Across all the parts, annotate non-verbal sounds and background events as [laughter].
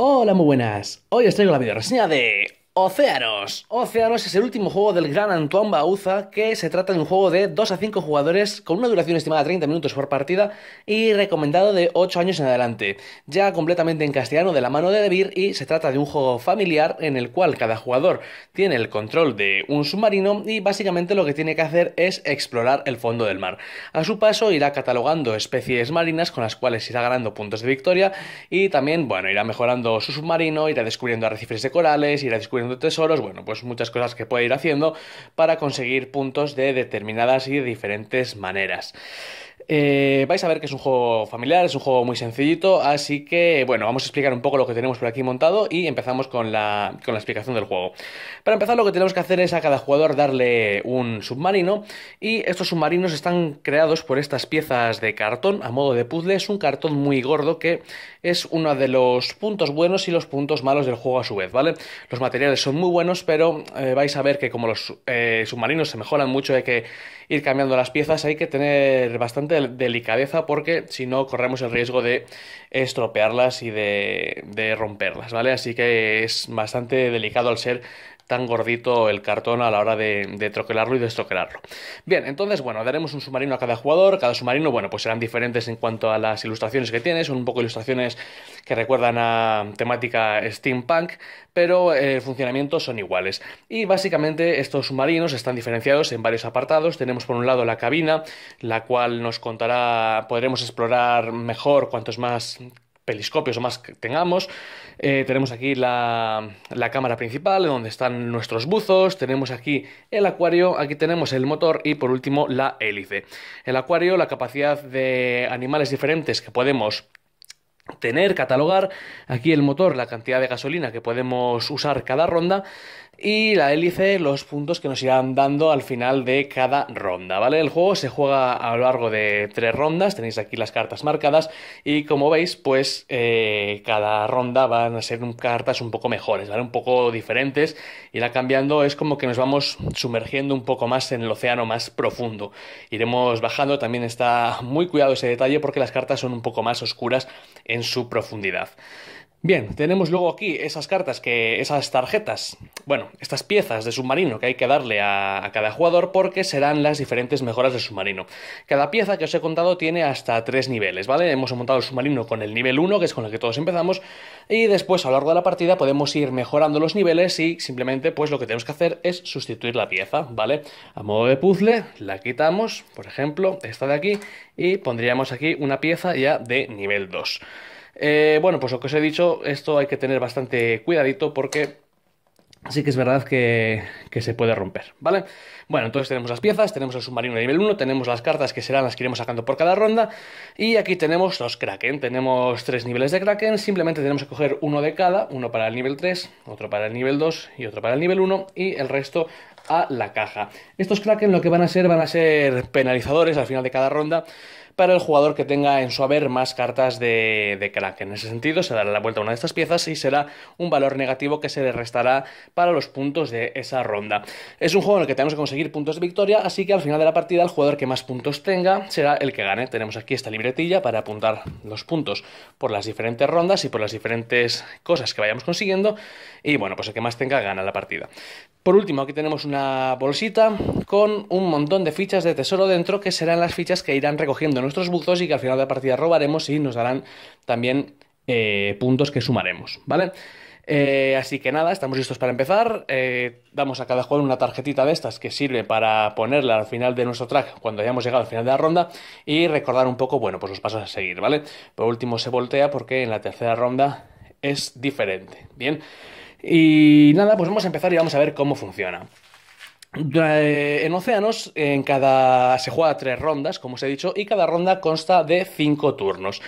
Hola, muy buenas. Hoy os traigo la reseña de Océanos. Océanos es el último juego del gran Antoine Bauza, que se trata de un juego de 2 a 5 jugadores con una duración estimada de 30 minutos por partida y recomendado de 8 años en adelante, ya completamente en castellano de la mano de Debir y se trata de un juego familiar en el cual cada jugador tiene el control de un submarino y básicamente lo que tiene que hacer es explorar el fondo del mar. A su paso irá catalogando especies marinas con las cuales irá ganando puntos de victoria y también, bueno, irá mejorando su submarino, irá descubriendo arrecifes de corales, irá descubriendo de tesoros, bueno, pues muchas cosas que puede ir haciendo para conseguir puntos de determinadas y diferentes maneras. Eh, vais a ver que es un juego familiar, es un juego muy sencillito, así que bueno, vamos a explicar un poco lo que tenemos por aquí montado y empezamos con la, con la explicación del juego. Para empezar lo que tenemos que hacer es a cada jugador darle un submarino y estos submarinos están creados por estas piezas de cartón a modo de puzzle, es un cartón muy gordo que es uno de los puntos buenos y los puntos malos del juego a su vez, ¿vale? Los materiales son muy buenos, pero eh, vais a ver que como los eh, submarinos se mejoran mucho, hay que ir cambiando las piezas, hay que tener bastante delicadeza porque si no corremos el riesgo de estropearlas y de, de romperlas, ¿vale? Así que es bastante delicado al ser tan gordito el cartón a la hora de, troquelarlo y destroquelarlo. Bien, entonces, bueno, daremos un submarino a cada jugador. Cada submarino, bueno, pues serán diferentes en cuanto a las ilustraciones que tiene. Son un poco ilustraciones que recuerdan a temática steampunk, pero eh, el funcionamiento son iguales. Y básicamente estos submarinos están diferenciados en varios apartados. Tenemos por un lado la cabina, la cual nos contará, podremos explorar mejor cuantos más peliscopios o más que tengamos. Eh, tenemos aquí la, la, cámara principal, donde están nuestros buzos, tenemos aquí el acuario, aquí tenemos el motor y por último la hélice. El acuario, la capacidad de animales diferentes que podemos tener, catalogar, aquí el motor, la cantidad de gasolina que podemos usar cada ronda, y la hélice los puntos que nos irán dando al final de cada ronda, ¿vale? El juego se juega a lo largo de tres rondas, tenéis aquí las cartas marcadas y como veis, pues eh, cada ronda van a ser cartas un poco mejores, ¿vale? Un poco diferentes, irá cambiando, es como que nos vamos sumergiendo un poco más en el océano más profundo. Iremos bajando, también está muy cuidado ese detalle porque las cartas son un poco más oscuras en su profundidad. Bien, tenemos luego aquí esas cartas que. esas tarjetas, bueno, estas piezas de submarino que hay que darle a, cada jugador porque serán las diferentes mejoras de submarino. Cada pieza que os he contado tiene hasta tres niveles, ¿vale? Hemos montado el submarino con el nivel 1, que es con el que todos empezamos, y después a lo largo de la partida podemos ir mejorando los niveles y simplemente, pues lo que tenemos que hacer es sustituir la pieza, ¿vale? A modo de puzzle, la quitamos, por ejemplo, esta de aquí, y pondríamos aquí una pieza ya de nivel 2. Eh, bueno, pues lo que os he dicho, esto hay que tener bastante cuidadito porque sí que es verdad que, que, se puede romper, ¿vale? Bueno, entonces tenemos las piezas, tenemos el submarino de nivel 1, tenemos las cartas que serán las que iremos sacando por cada ronda, y aquí tenemos los Kraken, tenemos tres niveles de Kraken, simplemente tenemos que coger uno de cada, uno para el nivel 3, otro para el nivel 2 y otro para el nivel 1, y el resto a la caja. Estos Kraken lo que van a ser, van a ser penalizadores al final de cada ronda, para el jugador que tenga en su haber más cartas de, de crack. En ese sentido, se dará la vuelta a una de estas piezas y será un valor negativo que se le restará para los puntos de esa ronda. Es un juego en el que tenemos que conseguir puntos de victoria, así que al final de la partida el jugador que más puntos tenga será el que gane. Tenemos aquí esta libretilla para apuntar los puntos por las diferentes rondas y por las diferentes cosas que vayamos consiguiendo. Y bueno, pues el que más tenga gana la partida. Por último, aquí tenemos una bolsita con un montón de fichas de tesoro dentro que serán las fichas que irán recogiendo nuestros buzos y que al final de la partida robaremos y nos darán también eh, puntos que sumaremos, ¿vale? Eh, así que nada, estamos listos para empezar. Eh, damos a cada jugador una tarjetita de estas que sirve para ponerla al final de nuestro track cuando hayamos llegado al final de la ronda y recordar un poco, bueno, pues los pasos a seguir, ¿vale? Por último se voltea porque en la tercera ronda es diferente, ¿bien? Y nada, pues vamos a empezar y vamos a ver cómo funciona. Eh, en Océanos, en cada, se juega tres rondas, como os he dicho, y cada ronda consta de cinco turnos.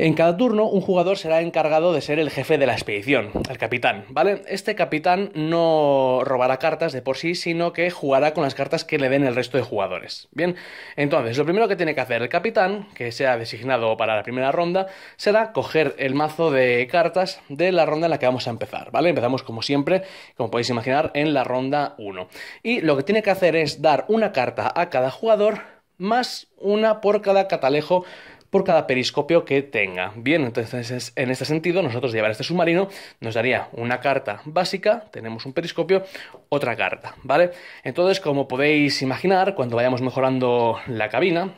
En cada turno, un jugador será encargado de ser el jefe de la expedición, el capitán, ¿vale? Este capitán no robará cartas de por sí, sino que jugará con las cartas que le den el resto de jugadores. Bien, entonces, lo primero que tiene que hacer el capitán, que sea designado para la primera ronda, será coger el mazo de cartas de la ronda en la que vamos a empezar, ¿vale? Empezamos como siempre, como podéis imaginar, en la ronda 1. Y lo que tiene que hacer es dar una carta a cada jugador más una por cada catalejo por cada periscopio que tenga. Bien, entonces en este sentido nosotros llevar este submarino nos daría una carta básica, tenemos un periscopio, otra carta, ¿vale? Entonces, como podéis imaginar, cuando vayamos mejorando la cabina,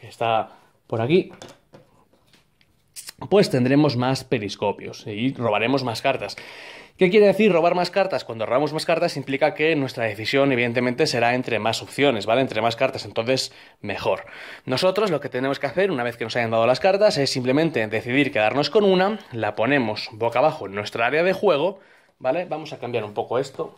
que está por aquí, pues tendremos más periscopios y robaremos más cartas. ¿Qué quiere decir robar más cartas? Cuando robamos más cartas implica que nuestra decisión evidentemente será entre más opciones, ¿vale? Entre más cartas, entonces mejor. Nosotros lo que tenemos que hacer una vez que nos hayan dado las cartas es simplemente decidir quedarnos con una, la ponemos boca abajo en nuestra área de juego, ¿vale? Vamos a cambiar un poco esto.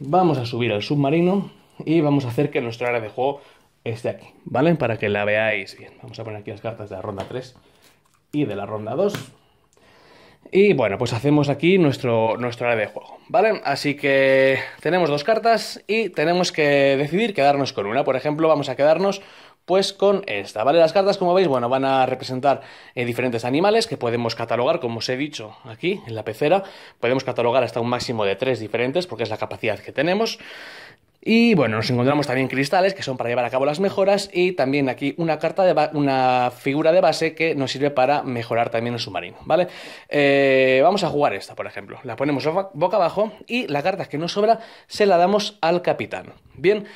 Vamos a subir al submarino y vamos a hacer que nuestra área de juego esté aquí, ¿vale? Para que la veáis bien. Vamos a poner aquí las cartas de la ronda 3 y de la ronda 2. Y bueno, pues hacemos aquí nuestro, nuestro área de juego, ¿vale? Así que tenemos dos cartas y tenemos que decidir quedarnos con una. Por ejemplo, vamos a quedarnos pues con esta, ¿vale? Las cartas, como veis, bueno, van a representar eh, diferentes animales que podemos catalogar, como os he dicho aquí en la pecera, podemos catalogar hasta un máximo de tres diferentes porque es la capacidad que tenemos. Y bueno, nos encontramos también cristales que son para llevar a cabo las mejoras y también aquí una carta de una figura de base que nos sirve para mejorar también el submarino, ¿vale? Eh, vamos a jugar esta, por ejemplo. La ponemos boca abajo y la carta que nos sobra se la damos al capitán. Bien,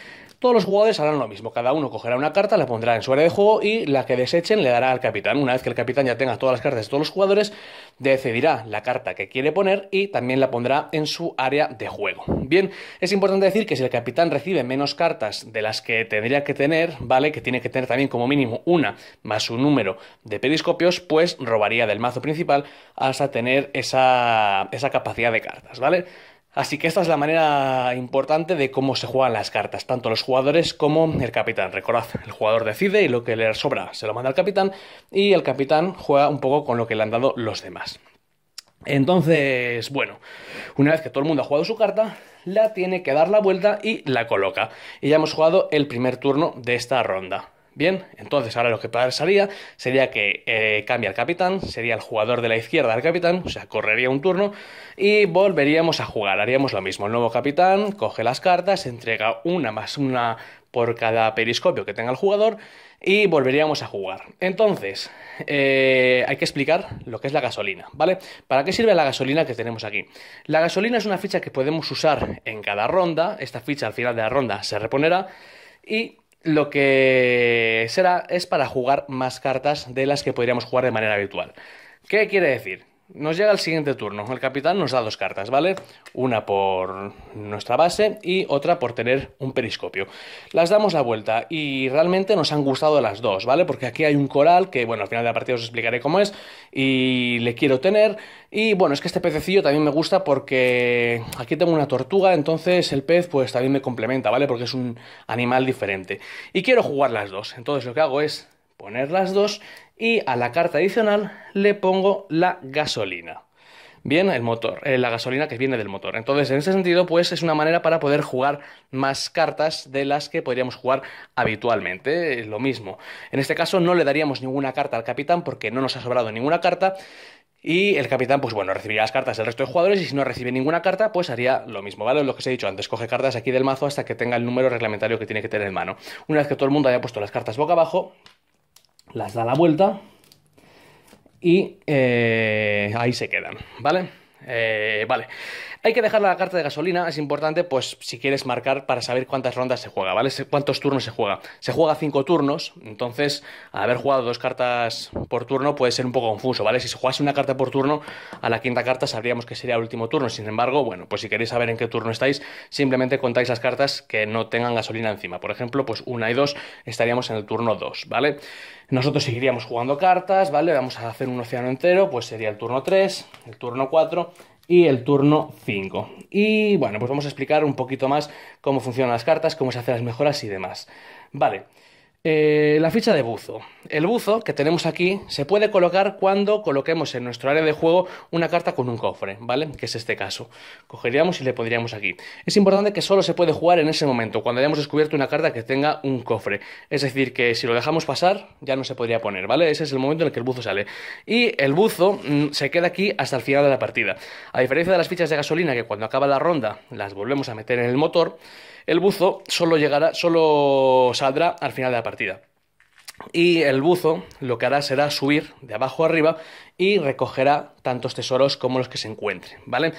todos los jugadores harán lo mismo, cada uno cogerá una carta, la pondrá en su área de juego y la que desechen le dará al capitán. Una vez que el capitán ya tenga todas las cartas de todos los jugadores, decidirá la carta que quiere poner y también la pondrá en su área de juego. Bien, es importante decir que si el capitán recibe menos cartas de las que tendría que tener, ¿vale? Que tiene que tener también como mínimo una más su número de periscopios, pues robaría del mazo principal hasta tener esa, esa capacidad de cartas, ¿vale? Así que esta es la manera importante de cómo se juegan las cartas, tanto los jugadores como el capitán. Recordad, el jugador decide y lo que le sobra se lo manda al capitán y el capitán juega un poco con lo que le han dado los demás. Entonces, bueno, una vez que todo el mundo ha jugado su carta, la tiene que dar la vuelta y la coloca. Y ya hemos jugado el primer turno de esta ronda. Bien, entonces ahora lo que pasaría sería que eh, cambia el capitán, sería el jugador de la izquierda el capitán, o sea, correría un turno y volveríamos a jugar, haríamos lo mismo. El nuevo capitán coge las cartas, entrega una más una por cada periscopio que tenga el jugador y volveríamos a jugar. Entonces, eh, hay que explicar lo que es la gasolina, ¿vale? ¿Para qué sirve la gasolina que tenemos aquí? La gasolina es una ficha que podemos usar en cada ronda, esta ficha al final de la ronda se reponerá y lo que será es para jugar más cartas de las que podríamos jugar de manera virtual ¿Qué quiere decir? Nos llega el siguiente turno. El capitán nos da dos cartas, ¿vale? Una por nuestra base y otra por tener un periscopio. Las damos la vuelta y realmente nos han gustado las dos, ¿vale? Porque aquí hay un coral que, bueno, al final de la partida os explicaré cómo es y le quiero tener. Y bueno, es que este pececillo también me gusta porque aquí tengo una tortuga, entonces el pez pues también me complementa, ¿vale? Porque es un animal diferente. Y quiero jugar las dos. Entonces lo que hago es poner las dos y a la carta adicional le pongo la gasolina. Bien, el motor, eh, la gasolina que viene del motor. Entonces, en ese sentido, pues es una manera para poder jugar más cartas de las que podríamos jugar habitualmente. Es eh, lo mismo. En este caso, no le daríamos ninguna carta al capitán porque no nos ha sobrado ninguna carta. Y el capitán, pues bueno, recibiría las cartas del resto de jugadores y si no recibe ninguna carta, pues haría lo mismo, ¿vale? Lo que os he dicho antes, coge cartas aquí del mazo hasta que tenga el número reglamentario que tiene que tener en mano. Una vez que todo el mundo haya puesto las cartas boca abajo, las da la vuelta y eh, ahí se quedan, ¿vale? Eh, vale. Hay que dejar la carta de gasolina, es importante, pues si quieres marcar para saber cuántas rondas se juega, ¿vale? ¿Cuántos turnos se juega? Se juega cinco turnos, entonces haber jugado dos cartas por turno puede ser un poco confuso, ¿vale? Si se jugase una carta por turno, a la quinta carta sabríamos que sería el último turno. Sin embargo, bueno, pues si queréis saber en qué turno estáis, simplemente contáis las cartas que no tengan gasolina encima. Por ejemplo, pues una y dos estaríamos en el turno dos, ¿vale? Nosotros seguiríamos jugando cartas, ¿vale? Vamos a hacer un océano entero, pues sería el turno 3, el turno 4 y el turno 5. Y bueno, pues vamos a explicar un poquito más cómo funcionan las cartas, cómo se hacen las mejoras y demás. Vale. Eh, la ficha de buzo. El buzo que tenemos aquí se puede colocar cuando coloquemos en nuestro área de juego una carta con un cofre, ¿vale? Que es este caso. Cogeríamos y le pondríamos aquí. Es importante que solo se puede jugar en ese momento, cuando hayamos descubierto una carta que tenga un cofre. Es decir, que si lo dejamos pasar, ya no se podría poner, ¿vale? Ese es el momento en el que el buzo sale. Y el buzo mm, se queda aquí hasta el final de la partida. A diferencia de las fichas de gasolina, que cuando acaba la ronda las volvemos a meter en el motor, el buzo solo, llegará, solo saldrá al final de la partida partida. Y el buzo lo que hará será subir de abajo arriba y recogerá tantos tesoros como los que se encuentren, ¿vale?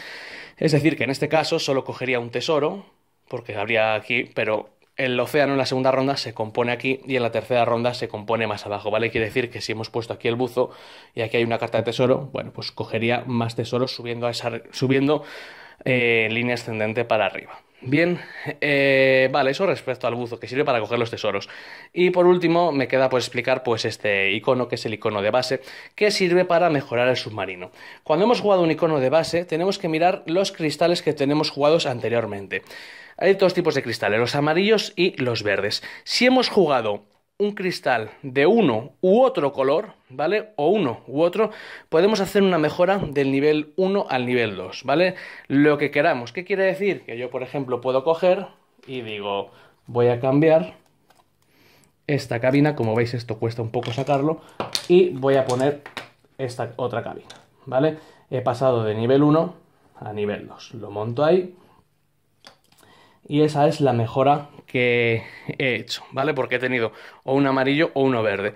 Es decir, que en este caso solo cogería un tesoro, porque habría aquí, pero el océano en la segunda ronda se compone aquí y en la tercera ronda se compone más abajo, ¿vale? Quiere decir que si hemos puesto aquí el buzo y aquí hay una carta de tesoro, bueno, pues cogería más tesoros subiendo, a esa, subiendo en eh, línea ascendente para arriba, Bien, eh, vale, eso respecto al buzo que sirve para coger los tesoros. Y por último me queda pues explicar pues este icono que es el icono de base que sirve para mejorar el submarino. Cuando hemos jugado un icono de base tenemos que mirar los cristales que tenemos jugados anteriormente. Hay dos tipos de cristales, los amarillos y los verdes. Si hemos jugado un cristal de uno u otro color, ¿vale? O uno u otro, podemos hacer una mejora del nivel 1 al nivel 2, ¿vale? Lo que queramos. ¿Qué quiere decir? Que yo, por ejemplo, puedo coger y digo, voy a cambiar esta cabina, como veis esto cuesta un poco sacarlo, y voy a poner esta otra cabina, ¿vale? He pasado de nivel 1 a nivel 2, lo monto ahí y esa es la mejora que he hecho, ¿vale? Porque he tenido o un amarillo o uno verde.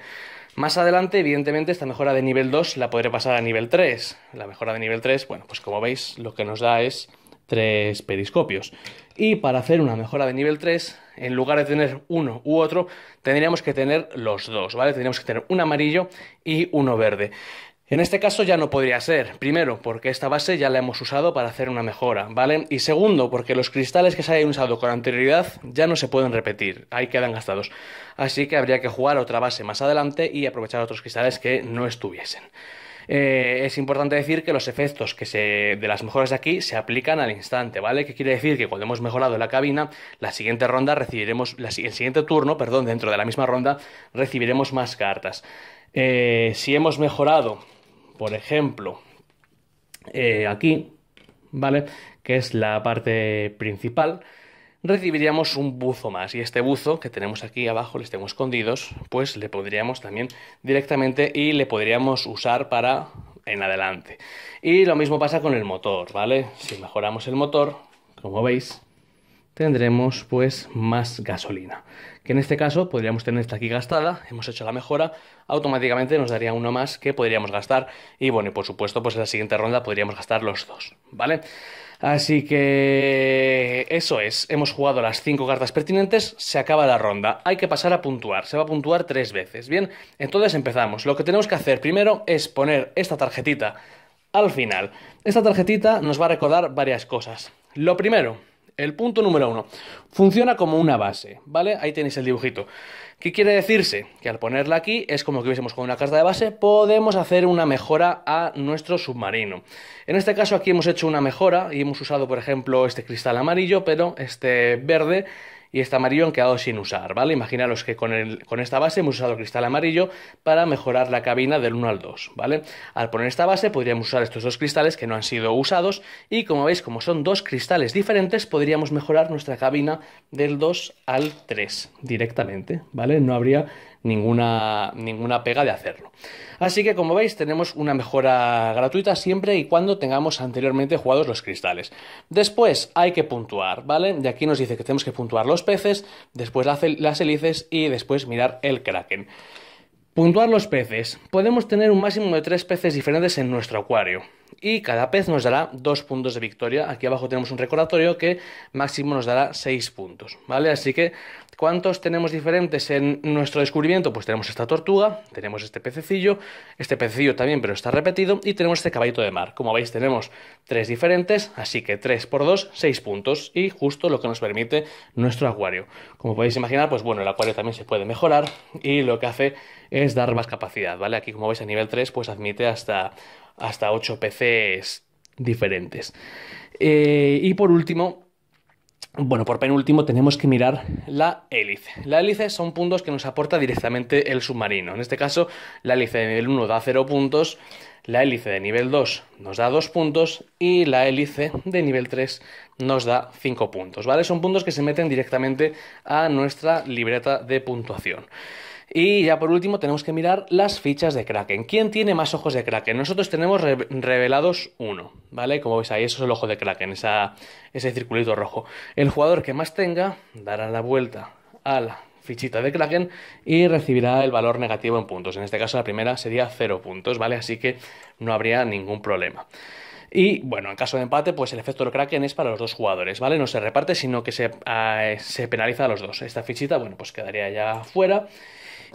Más adelante, evidentemente, esta mejora de nivel 2 la podré pasar a nivel 3. La mejora de nivel 3, bueno, pues como veis, lo que nos da es tres periscopios. Y para hacer una mejora de nivel 3, en lugar de tener uno u otro, tendríamos que tener los dos, ¿vale? Tendríamos que tener un amarillo y uno verde. En este caso ya no podría ser. Primero, porque esta base ya la hemos usado para hacer una mejora, ¿vale? Y segundo, porque los cristales que se hayan usado con anterioridad ya no se pueden repetir, ahí quedan gastados. Así que habría que jugar otra base más adelante y aprovechar otros cristales que no estuviesen. Eh, es importante decir que los efectos de las mejoras de aquí se aplican al instante, ¿vale? Que quiere decir que cuando hemos mejorado la cabina, la siguiente ronda recibiremos, el siguiente turno, perdón, dentro de la misma ronda, recibiremos más cartas. Eh, si hemos mejorado por ejemplo, eh, aquí, ¿vale? Que es la parte principal, recibiríamos un buzo más. Y este buzo que tenemos aquí abajo, les tengo escondidos, pues le podríamos también directamente y le podríamos usar para en adelante. Y lo mismo pasa con el motor, ¿vale? Si mejoramos el motor, como veis, tendremos pues más gasolina. Que en este caso podríamos tener esta aquí gastada, hemos hecho la mejora, automáticamente nos daría uno más que podríamos gastar y bueno, y por supuesto pues en la siguiente ronda podríamos gastar los dos, ¿vale? Así que eso es, hemos jugado las cinco cartas pertinentes, se acaba la ronda, hay que pasar a puntuar, se va a puntuar tres veces, ¿bien? Entonces empezamos, lo que tenemos que hacer primero es poner esta tarjetita al final. Esta tarjetita nos va a recordar varias cosas. Lo primero, el punto número uno. Funciona como una base, ¿vale? Ahí tenéis el dibujito. ¿Qué quiere decirse? Que al ponerla aquí es como que hubiésemos con una carta de base, podemos hacer una mejora a nuestro submarino. En este caso aquí hemos hecho una mejora y hemos usado, por ejemplo, este cristal amarillo, pero este verde y este amarillo han quedado sin usar, ¿vale? Imaginaros que con, con esta base hemos usado cristal amarillo para mejorar la cabina del 1 al 2, ¿vale? Al poner esta base podríamos usar estos dos cristales que no han sido usados y como veis, como son dos cristales diferentes, podríamos mejorar nuestra cabina del 2 al 3 directamente, ¿vale? No habría ninguna, pega de hacerlo. Así que como veis tenemos una mejora gratuita siempre y cuando tengamos anteriormente jugados los cristales. Después hay que puntuar, ¿vale? De aquí nos dice que tenemos que puntuar los peces, después las hélices y después mirar el kraken. Puntuar los peces. Podemos tener un máximo de tres peces diferentes en nuestro acuario y cada pez nos dará dos puntos de victoria. Aquí abajo tenemos un recordatorio que máximo nos dará seis puntos, ¿vale? Así que, ¿cuántos tenemos diferentes en nuestro descubrimiento? Pues tenemos esta tortuga, tenemos este pececillo, este pececillo también, pero está repetido, y tenemos este caballito de mar. Como veis, tenemos tres diferentes, así que tres por dos, seis puntos, y justo lo que nos permite nuestro acuario. Como podéis imaginar, pues bueno, el acuario también se puede mejorar, y lo que hace es dar más capacidad, ¿vale? Aquí, como veis, a nivel 3, pues admite hasta hasta 8 PCs diferentes. Eh, y por último, bueno, por penúltimo tenemos que mirar la hélice. La hélice son puntos que nos aporta directamente el submarino. En este caso, la hélice de nivel 1 da 0 puntos, la hélice de nivel 2 nos da 2 puntos y la hélice de nivel 3 nos da 5 puntos, ¿vale? Son puntos que se meten directamente a nuestra libreta de puntuación. Y ya por último tenemos que mirar las fichas de Kraken. ¿Quién tiene más ojos de Kraken? Nosotros tenemos revelados uno, ¿vale? Como veis ahí, eso es el ojo de Kraken, ese circulito rojo. El jugador que más tenga dará la vuelta a la fichita de Kraken y recibirá el valor negativo en puntos. En este caso la primera sería 0 puntos, ¿vale? Así que no habría ningún problema. Y bueno, en caso de empate, pues el efecto de Kraken es para los dos jugadores, ¿vale? No se reparte, sino que se, ah, se penaliza a los dos. Esta fichita, bueno, pues quedaría ya fuera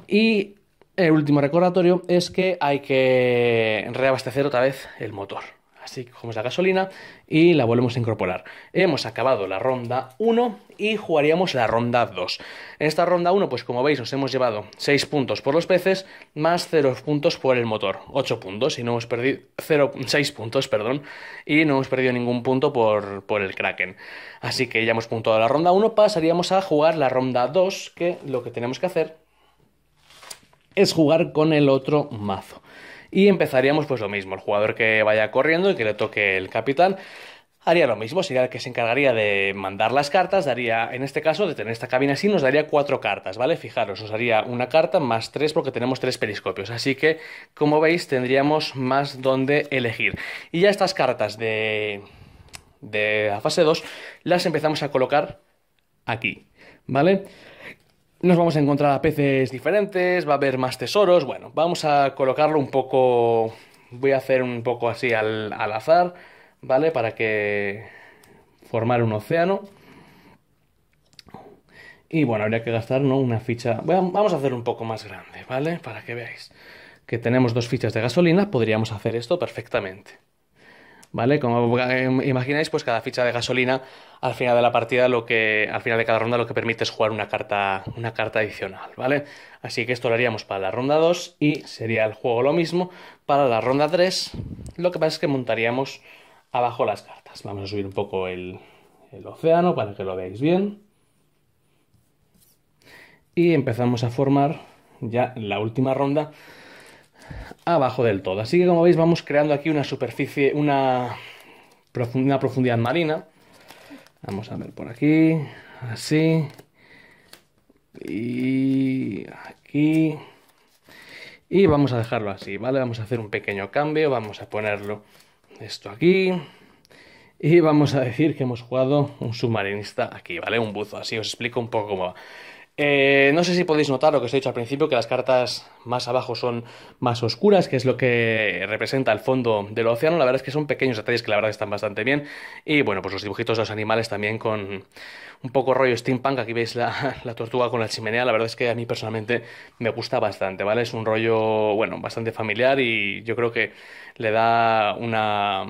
y el último recordatorio es que hay que reabastecer otra vez el motor. Así que cogemos la gasolina y la volvemos a incorporar. Hemos acabado la ronda 1 y jugaríamos la ronda 2. En esta ronda 1, pues como veis, nos hemos llevado 6 puntos por los peces más 0 puntos por el motor. 8 puntos y no hemos perdido... 6 puntos, perdón. Y no hemos perdido ningún punto por, por el Kraken. Así que ya hemos puntuado la ronda 1, pasaríamos a jugar la ronda 2, que lo que tenemos que hacer es jugar con el otro mazo. Y empezaríamos pues lo mismo, el jugador que vaya corriendo y que le toque el capitán haría lo mismo, sería el que se encargaría de mandar las cartas, daría, en este caso, de tener esta cabina así, nos daría cuatro cartas, ¿vale? Fijaros, os haría una carta más tres porque tenemos tres periscopios, así que, como veis, tendríamos más donde elegir. Y ya estas cartas de, de la fase 2 las empezamos a colocar aquí, ¿vale? Nos vamos a encontrar a peces diferentes, va a haber más tesoros. Bueno, vamos a colocarlo un poco. Voy a hacer un poco así al, azar, ¿vale? Para que formar un océano. Y bueno, habría que gastar una ficha. vamos a hacer un poco más grande, ¿vale? Para que veáis que tenemos dos fichas de gasolina, podríamos hacer esto perfectamente. ¿vale? Como em, imagináis, pues cada ficha de gasolina al final de la partida, lo que, al final de cada ronda, lo que permite es jugar una carta, una carta adicional, ¿vale? Así que esto lo haríamos para la ronda 2 y sería el juego lo mismo para la ronda 3. Lo que pasa es que montaríamos abajo las cartas. Vamos a subir un poco el océano para que lo veáis bien. Y empezamos a formar ya la última ronda abajo del todo. Así que como veis vamos creando aquí una superficie, una, profundidad marina. Vamos a ver por aquí, así, y aquí, y vamos a dejarlo así, ¿vale? Vamos a hacer un pequeño cambio, vamos a ponerlo esto aquí, y vamos a decir que hemos jugado un submarinista aquí, ¿vale? Un buzo, así os explico un poco cómo eh, no sé si podéis notar lo que os he dicho al principio, que las cartas más abajo son más oscuras, que es lo que representa el fondo del océano. La verdad es que son pequeños detalles que la verdad están bastante bien. Y bueno, pues los dibujitos de los animales también con un poco rollo steampunk. Aquí veis [laughs] la, tortuga con la chimenea. La verdad es que a mí personalmente me gusta bastante, ¿vale? Es un rollo, bueno, bastante familiar y yo creo que le da una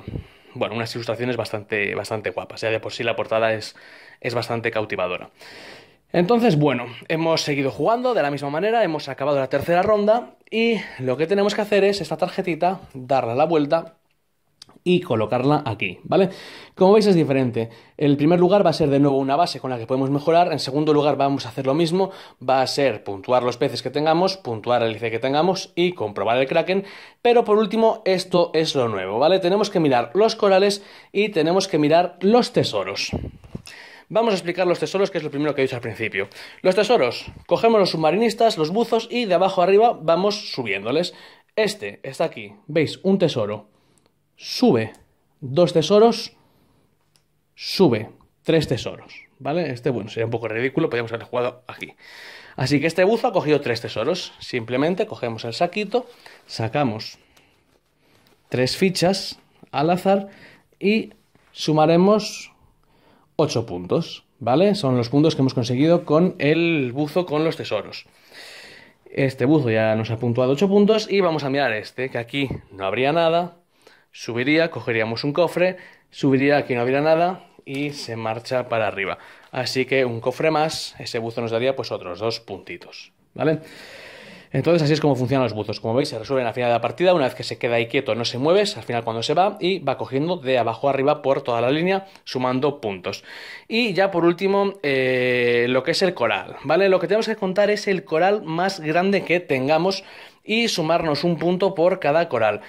bueno, unas ilustraciones bastante, guapas. Ya de por sí la portada es bastante cautivadora. Entonces, bueno, hemos seguido jugando de la misma manera, hemos acabado la tercera ronda y lo que tenemos que hacer es esta tarjetita, darla la vuelta y colocarla aquí, ¿vale? Como veis es diferente. El primer lugar va a ser de nuevo una base con la que podemos mejorar. En segundo lugar vamos a hacer lo mismo. Va a ser puntuar los peces que tengamos, puntuar el IC que tengamos y comprobar el Kraken. Pero por último, esto es lo nuevo, ¿vale? Tenemos que mirar los corales y tenemos que mirar los tesoros. Vamos a explicar los tesoros, que es lo primero que he dicho al principio. Los tesoros, cogemos los submarinistas, los buzos y de abajo arriba vamos subiéndoles. Este está aquí, veis, un tesoro. Sube dos tesoros, sube tres tesoros. ¿Vale? Este, bueno, sería un poco ridículo, podríamos haber jugado aquí. Así que este buzo ha cogido tres tesoros. Simplemente cogemos el saquito, sacamos tres fichas al azar y sumaremos 8 puntos, ¿vale? Son los puntos que hemos conseguido con el buzo con los tesoros. Este buzo ya nos ha puntuado 8 puntos y vamos a mirar este, que aquí no habría nada, subiría, cogeríamos un cofre, subiría aquí no habría nada y se marcha para arriba. Así que un cofre más, ese buzo nos daría pues otros dos puntitos, ¿vale? Entonces así es como funcionan los buzos. Como veis se resuelven al final de la partida, una vez que se queda ahí quieto no se mueve, al final cuando se va y va cogiendo de abajo arriba por toda la línea sumando puntos. Y ya por último eh, lo que es el coral, ¿vale? Lo que tenemos que contar es el coral más grande que tengamos y sumarnos un punto por cada coral.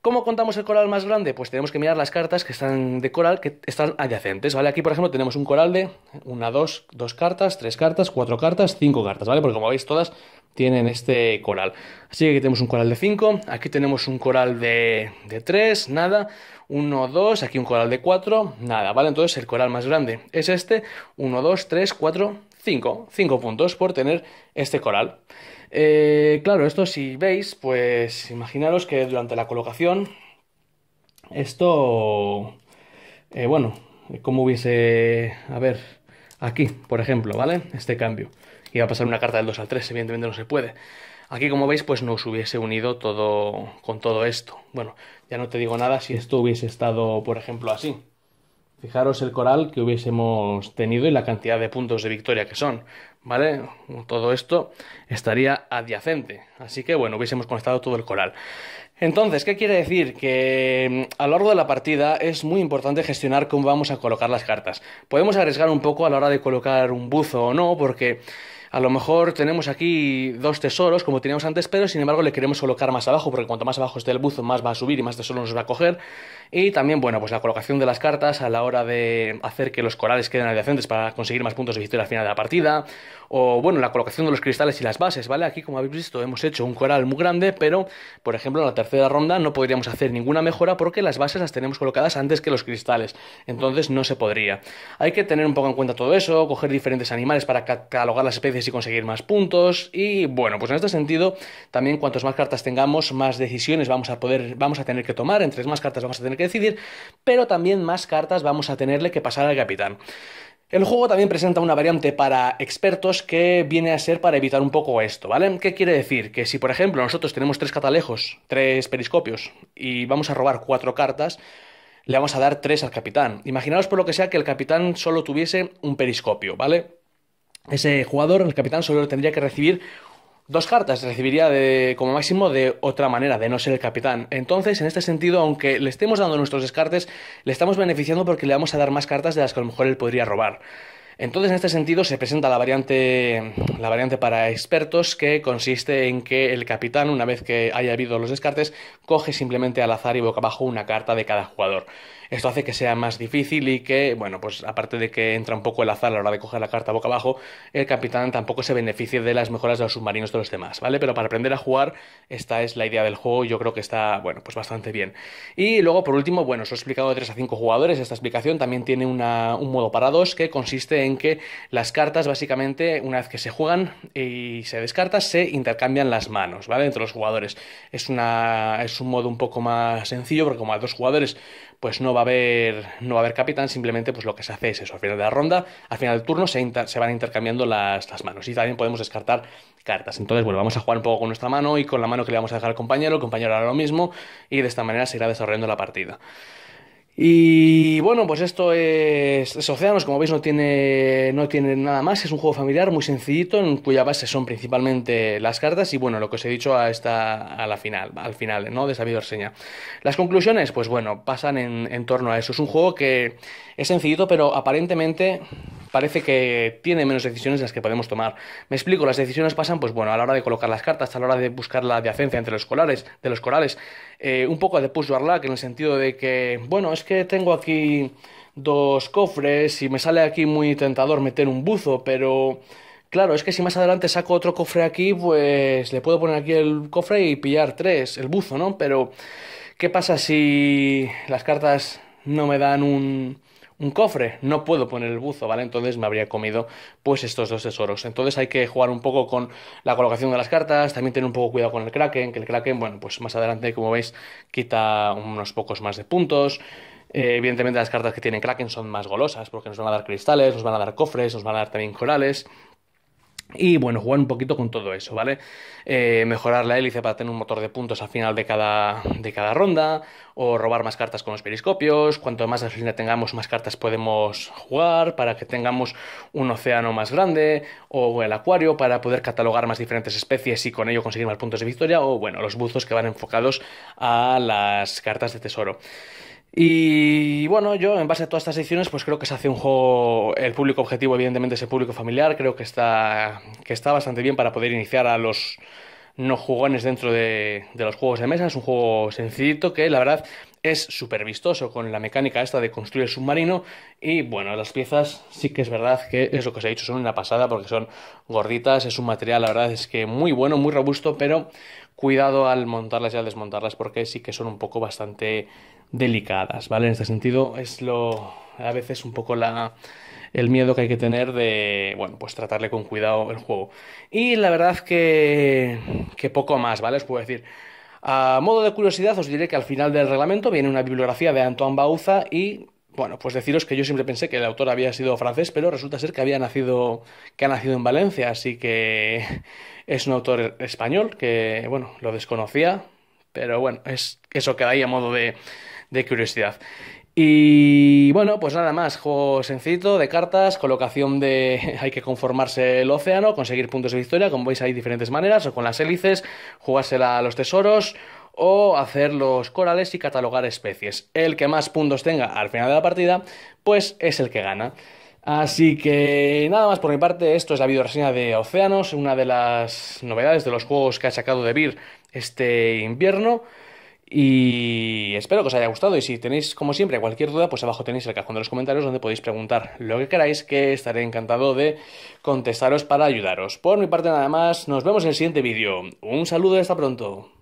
¿Cómo contamos el coral más grande? Pues tenemos que mirar las cartas que están de coral, que están adyacentes, ¿vale? Aquí, por ejemplo, tenemos un coral de 1, 2, 2 cartas, 3 cartas, 4 cartas, 5 cartas, ¿vale? Porque como veis, todas tienen este coral. Así que aquí tenemos un coral de 5, aquí tenemos un coral de 3, nada, 1, 2, aquí un coral de 4, nada, ¿vale? Entonces el coral más grande es este, 1, 2, 3, 4, 5, 5 puntos por tener este coral. Eh, claro, esto si veis, pues imaginaros que durante la colocación esto, eh, bueno, como hubiese, a ver, aquí, por ejemplo, ¿vale? Este cambio. Iba a pasar una carta del 2 al 3, evidentemente no se puede. Aquí, como veis, pues no os hubiese unido todo con todo esto. Bueno, ya no te digo nada si esto hubiese estado, por ejemplo, así. Fijaros el coral que hubiésemos tenido y la cantidad de puntos de victoria que son, ¿vale? Todo esto estaría adyacente, así que bueno, hubiésemos conectado todo el coral. Entonces, ¿qué quiere decir? Que mm, a lo largo de la partida es muy importante gestionar cómo vamos a colocar las cartas. Podemos arriesgar un poco a la hora de colocar un buzo o no, porque a lo mejor tenemos aquí dos tesoros, como teníamos antes, pero sin embargo le queremos colocar más abajo, porque cuanto más abajo esté el buzo, más va a subir y más tesoro nos va a coger. Y también, bueno, pues la colocación de las cartas a la hora de hacer que los corales queden adyacentes para conseguir más puntos de victoria al final de la partida, o bueno, la colocación de los cristales y las bases, ¿vale? Aquí, como habéis visto, hemos hecho un coral muy grande, pero, por ejemplo, en la tercera ronda no podríamos hacer ninguna mejora porque las bases las tenemos colocadas antes que los cristales, entonces no se podría. Hay que tener un poco en cuenta todo eso, coger diferentes animales para catalogar las especies y conseguir más puntos, y bueno, pues en este sentido, también cuantos más cartas tengamos, más decisiones vamos a poder, vamos a tener que tomar, entre más cartas vamos a tener que decidir, pero también más cartas vamos a tenerle que pasar al capitán. El juego también presenta una variante para expertos que viene a ser para evitar un poco esto, ¿vale? ¿Qué quiere decir? Que si, por ejemplo, nosotros tenemos tres catalejos, tres periscopios, y vamos a robar cuatro cartas, le vamos a dar tres al capitán. Imaginaos por lo que sea que el capitán solo tuviese un periscopio, ¿vale? Ese jugador, el capitán, solo tendría que recibir Dos cartas recibiría de, como máximo de otra manera, de no ser el capitán. Entonces, en este sentido, aunque le estemos dando nuestros descartes, le estamos beneficiando porque le vamos a dar más cartas de las que a lo mejor él podría robar. Entonces, en este sentido, se presenta la variante, la variante para expertos, que consiste en que el capitán, una vez que haya habido los descartes, coge simplemente al azar y boca abajo una carta de cada jugador. Esto hace que sea más difícil y que, bueno, pues aparte de que entra un poco el azar a la hora de coger la carta boca abajo, el capitán tampoco se beneficie de las mejoras de los submarinos de los demás, ¿vale? Pero para aprender a jugar, esta es la idea del juego y yo creo que está, bueno, pues bastante bien. Y luego, por último, bueno, os he explicado de 3 a 5 jugadores, esta explicación también tiene un modo para dos que consiste en que las cartas, básicamente, una vez que se juegan y se descartan, se intercambian las manos, ¿vale? Entre los jugadores. Es, una, es un modo un poco más sencillo porque como a dos jugadores pues no va a haber, no va a haber capitán, simplemente pues lo que se hace es eso, al final de la ronda, al final del turno se, van intercambiando las, las, manos y también podemos descartar cartas. Entonces, bueno, vamos a jugar un poco con nuestra mano y con la mano que le vamos a dejar al compañero, el compañero hará lo mismo y de esta manera se irá desarrollando la partida. Y bueno, pues esto es, es, como veis no tiene, no tiene nada más, es un juego familiar muy sencillito en cuya base son principalmente las cartas y bueno, lo que os he dicho a a la final, al final, ¿no? De esa videoreseña. Las conclusiones, pues bueno, pasan en, en torno a eso. Es un juego que es sencillito, pero aparentemente parece que tiene menos decisiones las que podemos tomar. Me explico, las decisiones pasan, pues bueno, a la hora de colocar las cartas, a la hora de buscar la adyacencia entre los colares, de los corales, eh, un poco de push que en el sentido de que, bueno, es que tengo aquí dos cofres y me sale aquí muy tentador meter un buzo, pero... Claro, es que si más adelante saco otro cofre aquí, pues le puedo poner aquí el cofre y pillar tres, el buzo, ¿no? Pero, ¿qué pasa si las cartas no me dan un, un cofre, no puedo poner el buzo, ¿vale? Entonces me habría comido pues estos dos tesoros. Entonces hay que jugar un poco con la colocación de las cartas, también tener un poco cuidado con el Kraken, que el Kraken, bueno, pues más adelante, como veis, quita unos pocos más de puntos. Eh, evidentemente las cartas que tiene Kraken son más golosas porque nos van a dar cristales, nos van a dar cofres, nos van a dar también corales. Y bueno, jugar un poquito con todo eso, ¿vale? Eh, mejorar la hélice para tener un motor de puntos al final de cada, ronda, o robar más cartas con los periscopios. Cuanto más final tengamos, más cartas podemos jugar para que tengamos un océano más grande, o el acuario para poder catalogar más diferentes especies y con ello conseguir más puntos de victoria, o bueno, los buzos que van enfocados a las cartas de tesoro. Y bueno, yo en base a todas estas ediciones, pues creo que se hace un juego, el público objetivo evidentemente es el público familiar, creo que está, que está bastante bien para poder iniciar a los, no jugones dentro de, de los juegos de mesa. Es un juego sencillito que la verdad es súper vistoso con la mecánica esta de construir el submarino y bueno, las piezas sí que es verdad que es lo que os he dicho, son una pasada porque son gorditas, es un material la verdad es que muy bueno, muy robusto, pero cuidado al montarlas y al desmontarlas porque sí que son un poco bastante delicadas, ¿vale? En este sentido es lo a veces un poco la el miedo que hay que tener de, bueno, pues tratarle con cuidado el juego. Y la verdad que, que poco más, ¿vale? Os puedo decir. A modo de curiosidad, os diré que al final del reglamento viene una bibliografía de Antoine Bauza y bueno, pues deciros que yo siempre pensé que el autor había sido francés, pero resulta ser que había nacido, que ha nacido en Valencia, así que [laughs] es un autor español que, bueno, lo desconocía, pero bueno, es, eso queda ahí a modo de, de curiosidad. Y bueno, pues nada más, juego sencillito de cartas, colocación de [laughs] hay que conformarse el océano, conseguir puntos de victoria, como veis hay diferentes maneras, o con las hélices, jugársela a los tesoros, o hacer los corales y catalogar especies. El que más puntos tenga al final de la partida, pues es el que gana. Así que nada más por mi parte, esto es la videoreseña de Océanos, una de las novedades de los juegos que ha sacado De Vir este invierno. Y espero que os haya gustado y si tenéis como siempre cualquier duda, pues abajo tenéis el cajón de los comentarios donde podéis preguntar lo que queráis, que estaré encantado de contestaros para ayudaros. Por mi parte nada más, nos vemos en el siguiente vídeo. Un saludo y hasta pronto.